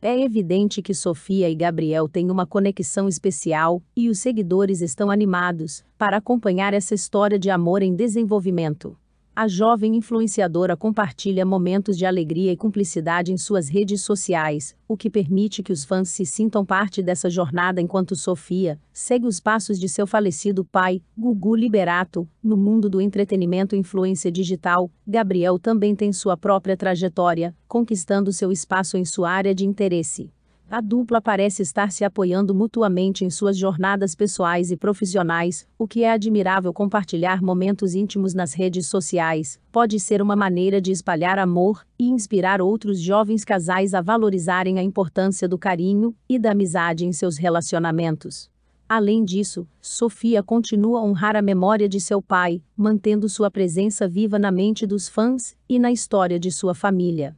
É evidente que Sofia e Gabriel têm uma conexão especial, e os seguidores estão animados para acompanhar essa história de amor em desenvolvimento. A jovem influenciadora compartilha momentos de alegria e cumplicidade em suas redes sociais, o que permite que os fãs se sintam parte dessa jornada enquanto Sofia segue os passos de seu falecido pai, Gugu Liberato. No mundo do entretenimento e influência digital, Gabriel também tem sua própria trajetória, conquistando seu espaço em sua área de interesse. A dupla parece estar se apoiando mutuamente em suas jornadas pessoais e profissionais, o que é admirável compartilhar momentos íntimos nas redes sociais. Pode ser uma maneira de espalhar amor e inspirar outros jovens casais a valorizarem a importância do carinho e da amizade em seus relacionamentos. Além disso, Sofia continua a honrar a memória de seu pai, mantendo sua presença viva na mente dos fãs e na história de sua família.